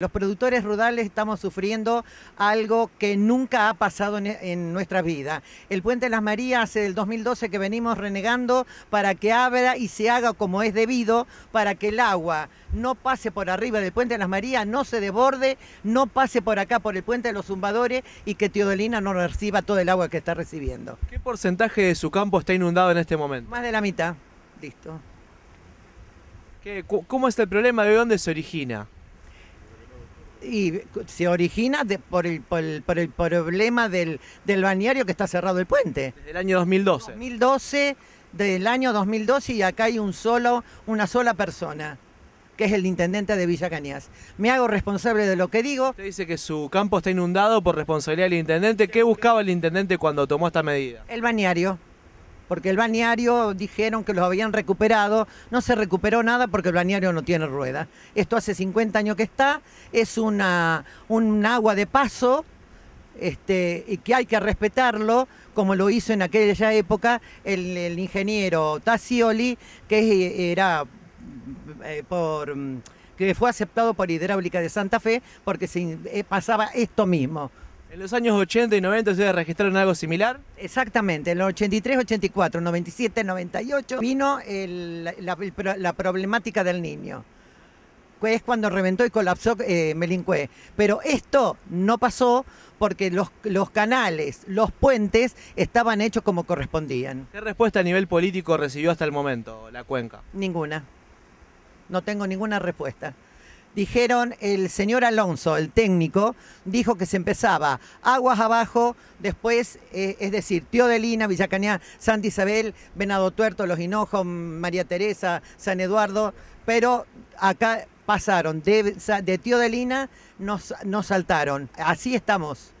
Los productores rurales estamos sufriendo algo que nunca ha pasado en, nuestra vida. El Puente de las Marías hace el 2012 que venimos renegando para que abra y se haga como es debido, para que el agua no pase por arriba del Puente de las Marías, no se desborde, no pase por acá por el Puente de los Zumbadores y que Teodolina no reciba todo el agua que está recibiendo. ¿Qué porcentaje de su campo está inundado en este momento? Más de la mitad. Listo. ¿Cómo es el problema? ¿De dónde se origina? Y se origina por, el, por, el, problema del, del balneario que está cerrado el puente. Desde el año 2012. 2012, del año 2012 y acá hay un solo, una sola persona que es el intendente de Villa Cañas. Me hago responsable de lo que digo. Usted dice que su campo está inundado por responsabilidad del intendente. ¿Qué buscaba el intendente cuando tomó esta medida? El balneario porque el balneario dijeron que los habían recuperado, no se recuperó nada porque el balneario no tiene ruedas. Esto hace 50 años que está, es un agua de paso, este, y que hay que respetarlo, como lo hizo en aquella época el, ingeniero Tassioli, que era eh, que fue aceptado por Hidráulica de Santa Fe, porque se, eh, pasaba esto mismo. En los años 80 y 90 se registraron algo similar. Exactamente, en los 83, 84, 97, 98 vino la, problemática del niño. Es cuando reventó y colapsó eh, Melincue. Pero esto no pasó porque los canales, los puentes estaban hechos como correspondían. ¿Qué respuesta a nivel político recibió hasta el momento la cuenca? Ninguna. No tengo ninguna respuesta dijeron el señor Alonso, el técnico, dijo que se empezaba aguas abajo, después, eh, es decir, Tío de Lina, Villacañá, Santa Isabel, Venado Tuerto, Los Hinojos, María Teresa, San Eduardo, pero acá pasaron de, de Lina nos, nos saltaron. Así estamos.